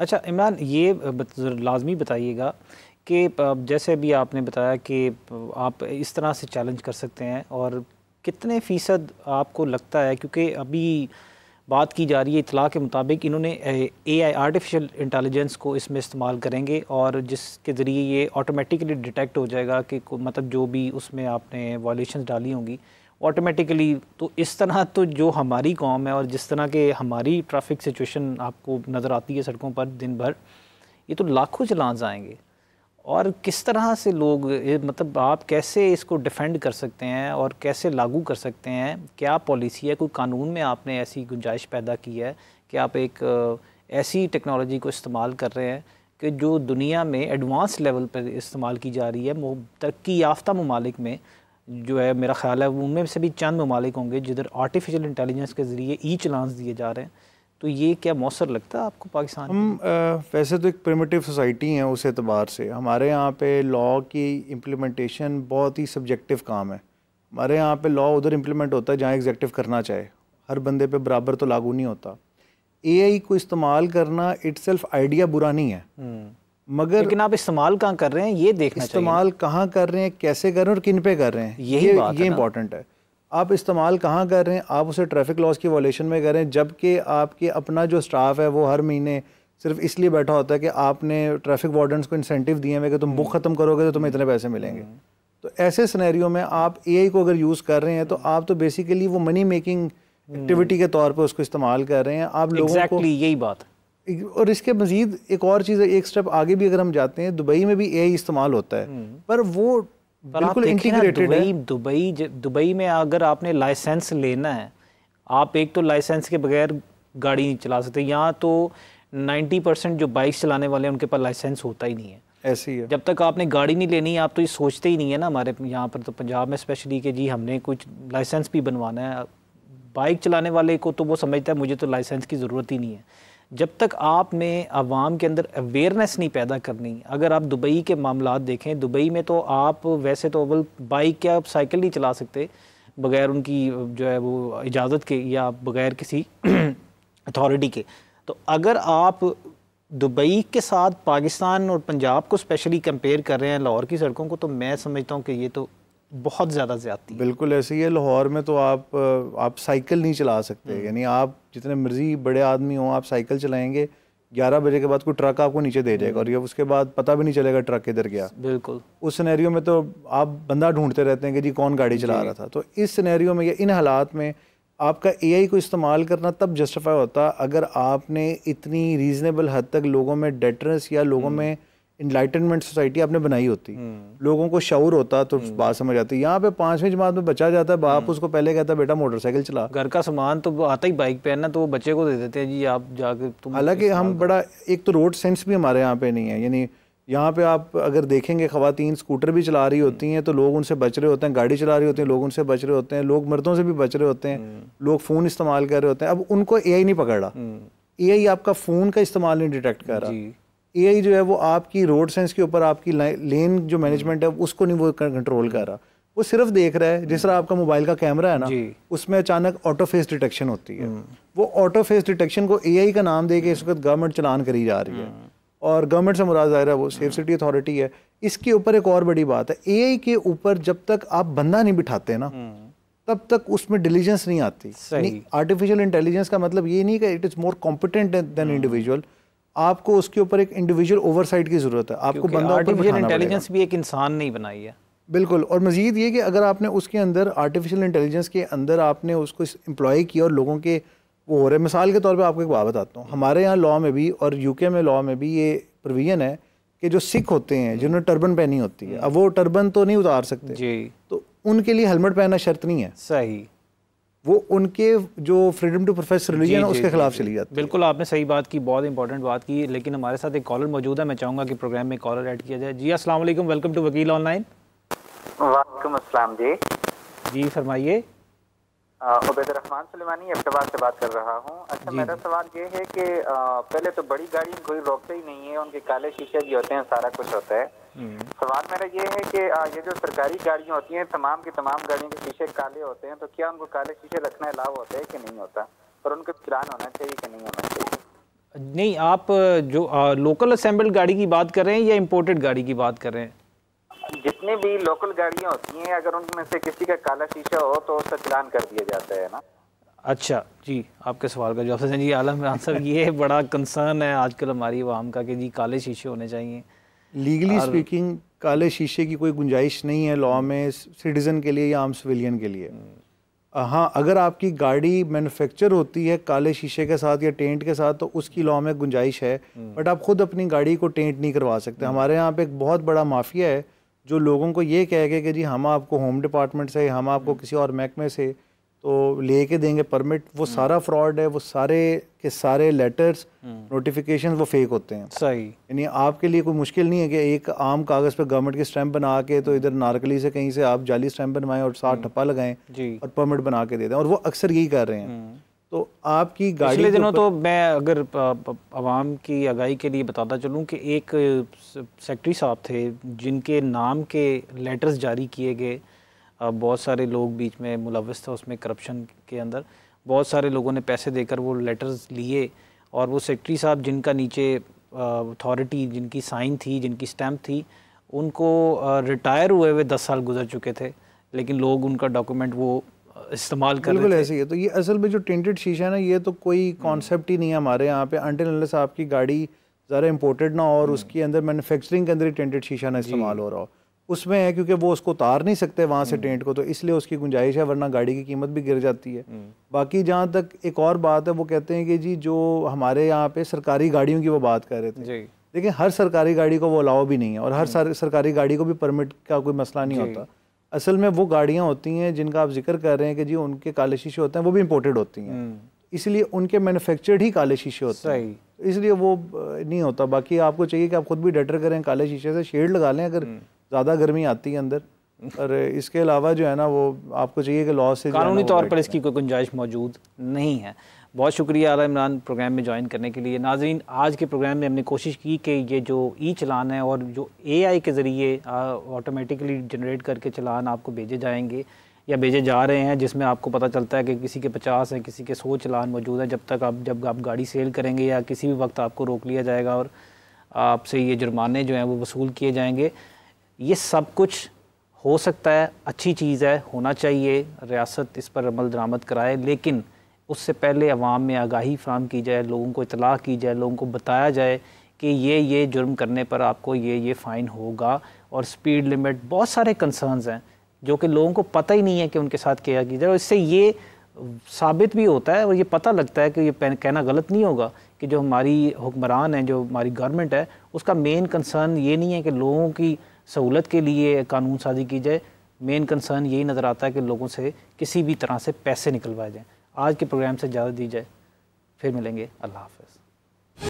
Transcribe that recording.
अच्छा इमरान ये लाजमी बताइएगा कि जैसे अभी आपने बताया कि आप इस तरह से चैलेंज कर सकते हैं और कितने फ़ीसद आपको लगता है क्योंकि अभी बात की जा रही है इतला के मुताबिक इन्होंने ए आई आर्टिफिशियल इंटेलिजेंस को इसमें इस्तेमाल करेंगे और जिसके ज़रिए ये ऑटोमेटिकली डिटेक्ट हो जाएगा कि मतलब जो भी उसमें आपने वॉलेशन डाली होंगी ऑटोमेटिकली तो इस तरह तो जो हमारी कौम है और जिस तरह के हमारी ट्रैफिक सिचुएशन आपको नज़र आती है सड़कों पर दिन भर ये तो लाखों चलांस आएंगे और किस तरह से लोग मतलब आप कैसे इसको डिफेंड कर सकते हैं और कैसे लागू कर सकते हैं क्या पॉलिसी है कोई कानून में आपने ऐसी गुंजाइश पैदा की है कि आप एक ऐसी टेक्नोलॉजी को इस्तेमाल कर रहे हैं कि जो दुनिया में एडवांस लेवल पर इस्तेमाल की जा रही है तरक्की याफ्ता ममालिक में जो है मेरा ख्याल है उनमें से भी चंद ममालिक होंगे जिधर आर्टिफिशियल इंटेलिजेंस के ज़रिए ई चलांस दिए जा रहे हैं तो ये क्या मौसर लगता है आपको पाकिस्तान हम आ, वैसे तो एक प्रमेटिव सोसाइटी हैं उस एतबार से हमारे यहाँ पे लॉ की इम्प्लीमेंटेशन बहुत ही सब्जेक्टिव काम है हमारे यहाँ पे लॉ उधर इम्प्लीमेंट होता है जहाँ एग्जेक्टिव करना चाहे हर बंदे पे बराबर तो लागू नहीं होता एआई को इस्तेमाल करना इट्सल्फ आइडिया बुरा नहीं है हम्म। मगर लेकिन आप इस्तेमाल कहाँ कर रहे हैं ये देखना इस्तेमाल कहाँ कर रहे हैं कैसे कर रहे हैं और किन पे कर रहे हैं यही ये, ये इंपॉर्टेंट है आप इस्तेमाल कहाँ कर रहे हैं आप उसे ट्रैफिक लॉस की वॉलेशन में करें जबकि आपके अपना जो स्टाफ है वो हर महीने सिर्फ इसलिए बैठा होता है कि आपने ट्रैफिक वार्डन को इंसेंटिव दिए हुए कि तुम बुक हम्म। ख़त्म करोगे तो तुम्हें इतने पैसे मिलेंगे हम्म। तो ऐसे सिनेरियो में आप ए को अगर यूज़ कर रहे हैं तो आप तो बेसिकली वो मनी मेकिंग एक्टिविटी के तौर पर उसको इस्तेमाल कर रहे हैं आप लोगों exactly, को यही बात और इसके मज़ीद एक और चीज़ है एक स्टेप आगे भी अगर हम जाते हैं दुबई में भी ए आई इस्तेमाल होता है हम्म। पर वो बिल्कुल इंटीग्रेटेड है दुबई दुबई में अगर आपने लाइसेंस लेना है आप एक तो लाइसेंस के बगैर गाड़ी नहीं चला सकते यहाँ तो 90 परसेंट जो बाइक चलाने वाले हैं उनके पास लाइसेंस होता ही नहीं है ही है जब तक आपने गाड़ी नहीं लेनी आप तो ये सोचते ही नहीं है ना हमारे यहाँ पर तो पंजाब में स्पेशली कि जी हमने कुछ लाइसेंस भी बनवाना है बाइक चलाने वाले को तो वो समझता है मुझे तो लाइसेंस की ज़रूरत ही नहीं है जब तक आप में आवाम के अंदर अवेयरनेस नहीं पैदा करनी अगर आप दुबई के मामला देखें दुबई में तो आप वैसे तो अवल बाइक या आप साइकिल नहीं चला सकते बगैर उनकी जो है वो इजाज़त के या बगैर किसी अथॉरिटी के तो अगर आप दुबई के साथ पाकिस्तान और पंजाब को स्पेशली कंपेयर कर रहे हैं लाहौर की सड़कों को तो मैं समझता हूँ कि ये तो बहुत ज़्यादा ज़्यादा बिल्कुल ऐसे ही है लाहौर में तो आप आप साइकिल नहीं चला सकते हम्म। यानी आप जितने मर्जी बड़े आदमी हों आप साइकिल चलाएंगे ग्यारह बजे के बाद कोई ट्रक आपको नीचे दे जाएगा हम्म। और ये उसके बाद पता भी नहीं चलेगा ट्रक किधर गया बिल्कुल उस सिनेरियो में तो आप बंदा ढूंढते रहते हैं कि जी कौन गाड़ी चला रहा था तो इस सिनेरियो में या इन हालात में आपका एआई को इस्तेमाल करना तब जस्टिफाई होता अगर आपने इतनी रीज़नेबल हद तक लोगों में डेटरस या लोगों हम्म। में इन्लाइटनमेंट सोसाइटी आपने बनाई होती हम्म। लोगों को शौर होता तो हम्म। बात समझ आती यहाँ पे पांचवी जमात में बचा जाता है बाप हम्म। उसको पहले कहता बेटा मोटरसाइकिल चला घर का सामान तो आता ही बाइक पे है ना तो वो बच्चे को दे देते हैं जी आप जाके तुम हालांकि हम बड़ा एक तो रोड सेंस भी हमारे यहाँ पे नहीं है यानी यहाँ पे आप अगर देखेंगे खातन स्कूटर भी चला रही होती हैं तो लोग उनसे बच रहे होते हैं गाड़ी चला रही होती हैं लोग उनसे बच रहे होते हैं लोग मर्दों से भी बच रहे होते हैं लोग फ़ोन इस्तेमाल कर रहे होते हैं अब उनको ए नहीं पकड़ रहा ए आपका फ़ोन का इस्तेमाल नहीं डिटेक्ट कर रहा ए जो है वो आपकी रोड सेंस के ऊपर आपकी लेन जो मैनेजमेंट है उसको नहीं वो कंट्रोल कर रहा वो सिर्फ देख रहा है जिस तरह आपका मोबाइल का कैमरा है ना उसमें अचानक ऑटो फेस डिटेक्शन होती है हम्म। वो ऑटो फेस डिटेक्शन को आई का नाम दे के इस वक्त गवर्नमेंट चलान करी जा रही है हम्म। और गवर्नमेंट से मुराद ज़ाहिर है वो सेफ सिटी अथॉरिटी है इसके ऊपर एक और बड़ी बात है आई के ऊपर जब तक आप बंदा नहीं बिठाते ना हम्म। तब तक उसमें डिलीजेंस नहीं आती आर्टिफिशियल इंटेलिजेंस का मतलब ये नहीं कि it is more competent than individual आपको उसके ऊपर एक इंडिविजुअल ओवरसाइट की ज़रूरत है आपको बंदा आर्टिफिशियल इंटेलिजेंस भी एक इंसान नहीं बनाई है बिल्कुल और मज़ीद ये कि अगर आपने उसके अंदर आर्टिफिशियल इंटेलिजेंस के अंदर आपने उसको इम्प्लॉय किया और लोगों के वो हो रहे मिसाल के तौर पे आपको एक बात बताता हूँ हमारे यहाँ लॉ में भी और यूके में लॉ में भी ये प्रोविज़न है कि जो सिख होते हैं जिन्होंने टर्बन पहनी होती है अब वो टर्बन तो नहीं उतार सकते जी तो उनके लिए हेलमेट पहनना शर्त नहीं है सही वो उनके जो फ्रीडम टू प्रोफेस रिलीजन है उसके खिलाफ चली जाती बिल्कुल आपने सही बात की बहुत इंपॉर्टेंट बात की लेकिन हमारे साथ एक कॉलर मौजूद है मैं चाहूंगा कि प्रोग्राम में कॉलर ऐड किया जाए जी अस्सलाम वालेकुम वेलकम टू वकील ऑनलाइन वालेकुम अस्सलाम जी जी फरमाइए उबैद रहमान सलेमानी इफ्तबार से बात कर रहा हूँ अच्छा मेरा सवाल ये है कि पहले तो बड़ी गाड़ी कोई रोकते ही नहीं है उनके काले शीशे भी होते हैं सारा कुछ होता है हम्म। सवाल मेरा ये है कि ये जो सरकारी गाड़ियाँ होती हैं तमाम की तमाम गाड़ियों के शीशे काले होते हैं तो क्या उनको काले शीशे रखना अलाव होता है कि नहीं होता और उनका चलान होना चाहिए कि नहीं होना चाहिए नहीं आप जो आ, लोकल असेंबल्ड गाड़ी की बात कर रहे हैं या इम्पोर्टेड गाड़ी की बात कर रहे हैं जितनी भी लोकल गाड़ियां होती हैं अगर उनमें से किसी का काला शीशा हो तो उसका चलान कर दिया जाता है ना अच्छा जी आपके सवाल का जवाब जी आलम आंसर ये बड़ा कंसर्न है आजकल हमारी वाम का कि जी काले शीशे होने चाहिए लीगली स्पीकिंग काले शीशे की कोई गुंजाइश नहीं है लॉ में सिटीज़न के लिए या आम सिविलियन के लिए हम्म। हाँ अगर आपकी गाड़ी मैन्युफैक्चर होती है काले शीशे के साथ या टेंट के साथ तो उसकी लॉ में गुंजाइश है बट हम्म। आप खुद अपनी गाड़ी को टेंट नहीं करवा सकते हम्म। हमारे यहाँ पे एक बहुत बड़ा माफिया है जो लोगों को ये कहेगा कि जी हम आपको होम डिपार्टमेंट से हम आपको किसी और महकमे से तो ले के देंगे परमिट वो हम्म। सारा फ्रॉड है वो सारे के सारे लेटर्स हम्म। नोटिफिकेशन वो फेक होते हैं सही यानी आपके लिए कोई मुश्किल नहीं है कि एक आम कागज़ पे गवर्नमेंट की स्टैम्प बना के तो इधर हम्म। नारकली से कहीं से आप जाली स्टैम्प बनवाएं और साथ ठप्पा लगाएं और परमिट बना के दे दें और वो अक्सर यही कर रहे हैं तो आपकी गाड़ी पिछले दिनों तो मैं अगर आवाम की आगाही के लिए बताता चलूँ कि एक सेक्रेटरी साहब थे जिनके नाम के लेटर्स जारी किए गए बहुत सारे लोग बीच में मुलवस था उसमें करप्शन के अंदर बहुत सारे लोगों ने पैसे देकर वो लेटर्स लिए और वो सेक्रेटरी साहब जिनका नीचे अथॉरिटी जिनकी साइन थी जिनकी स्टैम्प थी उनको रिटायर हुए हुए दस साल गुजर चुके थे लेकिन लोग उनका डॉक्यूमेंट वो इस्तेमाल कर बिल्कुल ऐसे ही है तो ये असल में जो टेंटेड शीशा है ना ये तो कोई कॉन्सेप्ट हम्म। ही नहीं है हमारे यहाँ पे अंटिल अनलेस आपकी गाड़ी ज़रा इम्पोर्टेड ना और हम्म। उसके अंदर मैनुफेक्चरिंग के अंदर ही टेंटेड शीशा ना इस्तेमाल हो रहा हो उसमें है क्योंकि वो उसको उतार नहीं सकते वहाँ से टेंट हम्म। को तो इसलिए उसकी गुंजाइश है वरना गाड़ी की कीमत भी गिर जाती है बाकी जहाँ तक एक और बात है वो कहते हैं कि जी जो हमारे यहाँ पे सरकारी गाड़ियों की वो बात कर रहे थे लेकिन हर सरकारी गाड़ी को वो अलाव भी नहीं है और हर सरकारी गाड़ी को भी परमिट का कोई मसला नहीं होता असल में वो गाड़ियाँ होती हैं जिनका आप जिक्र कर रहे हैं कि जी उनके काले शीशे होते हैं वो भी इम्पोर्टेड होती हैं हम्म। इसलिए उनके मैन्युफैक्चर्ड ही काले शीशे होते हैं इसलिए वो नहीं होता बाकी आपको चाहिए कि आप खुद भी डटर करें काले शीशे से शेड लगा लें अगर हम्म। ज़्यादा गर्मी आती है अंदर और इसके अलावा जो है ना वो आपको चाहिए कि लॉस से कानूनी तौर पर इसकी कोई गुंजाइश मौजूद नहीं है बहुत शुक्रिया आला इमरान प्रोग्राम में ज्वाइन करने के लिए नाजरीन आज के प्रोग्राम में हमने कोशिश की कि ये जो ई चलान है और जो एआई के ज़रिए ऑटोमेटिकली जनरेट करके चलान आपको भेजे जाएंगे या भेजे जा रहे हैं जिसमें आपको पता चलता है कि किसी के पचास हैं किसी के सौ चलान मौजूद हैं जब तक आप जब आप गाड़ी सेल करेंगे या किसी भी वक्त आपको रोक लिया जाएगा और आपसे ये जुर्माने जो हैं वो वसूल किए जाएंगे ये सब कुछ हो सकता है अच्छी चीज़ है होना चाहिए रियासत इस पर अमल दरामद कराए लेकिन उससे पहले अवाम में आगाही फ्राहम की जाए लोगों को इतला की जाए लोगों को बताया जाए कि ये ये जुर्म करने पर आपको ये ये फ़ाइन होगा और स्पीड लिमिट बहुत सारे कंसर्नस हैं जो कि लोगों को पता ही नहीं है कि उनके साथ क्या की जाए इससे ये साबित भी होता है और ये पता लगता है कि ये कहना गलत नहीं होगा कि जो हमारी हुक्मरान है जो हमारी गवर्नमेंट है उसका मेन कंसर्न ये नहीं है कि लोगों की सहूलत के लिए कानून साजी की जाए मेन कंसर्न यही नज़र आता है कि लोगों से किसी भी तरह से पैसे निकलवाए जाएँ आज के प्रोग्राम से इजाज़त दी जाए फिर मिलेंगे अल्लाह हाफ